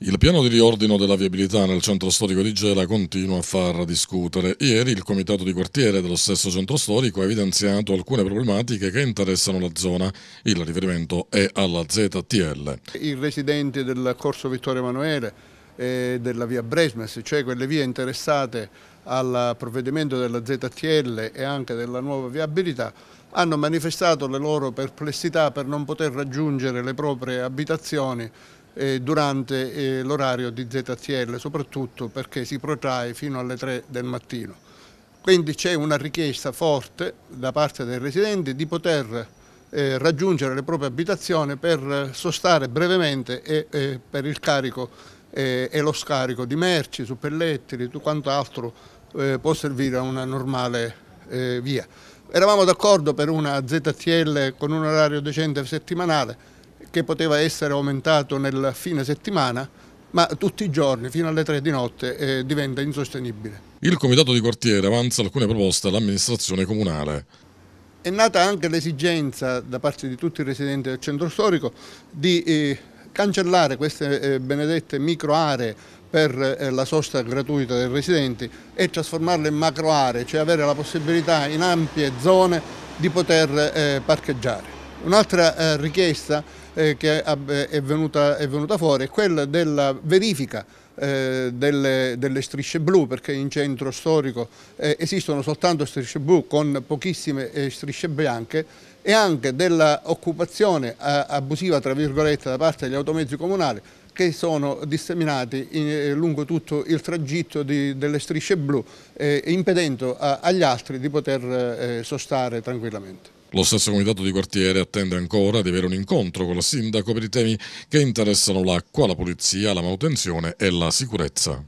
Il piano di riordino della viabilità nel centro storico di Gela continua a far discutere. Ieri il comitato di quartiere dello stesso centro storico ha evidenziato alcune problematiche che interessano la zona. Il riferimento è alla ZTL. I residenti del corso Vittorio Emanuele e della via Bresmes, cioè quelle vie interessate al provvedimento della ZTL e anche della nuova viabilità, hanno manifestato le loro perplessità per non poter raggiungere le proprie abitazioni eh, durante eh, l'orario di ZTL, soprattutto perché si protrae fino alle 3 del mattino. Quindi c'è una richiesta forte da parte dei residenti di poter eh, raggiungere le proprie abitazioni per sostare brevemente e eh, per il carico eh, e lo scarico di merci, su tutto quanto altro eh, può servire a una normale via. Eravamo d'accordo per una ZTL con un orario decente settimanale, che poteva essere aumentato nel fine settimana, ma tutti i giorni fino alle 3 di notte eh, diventa insostenibile. Il comitato di quartiere avanza alcune proposte all'amministrazione comunale. È nata anche l'esigenza da parte di tutti i residenti del centro storico di eh, cancellare queste eh, benedette micro aree per eh, la sosta gratuita dei residenti e trasformarle in macro aree, cioè avere la possibilità in ampie zone di poter eh, parcheggiare. Un'altra eh, richiesta eh, che è venuta, è venuta fuori è quella della verifica eh, delle, delle, strisce blu perché in centro storico eh, esistono soltanto strisce blu con pochissime eh, strisce bianche e anche dell'occupazione eh, abusiva tra virgolette da parte degli automezzi comunali che sono disseminati in, eh, lungo tutto il tragitto di, delle strisce blu eh, impedendo a, agli altri di poter sostare tranquillamente. Lo stesso comitato di quartiere attende ancora di avere un incontro con il sindaco per i temi che interessano l'acqua, la pulizia, la manutenzione e la sicurezza.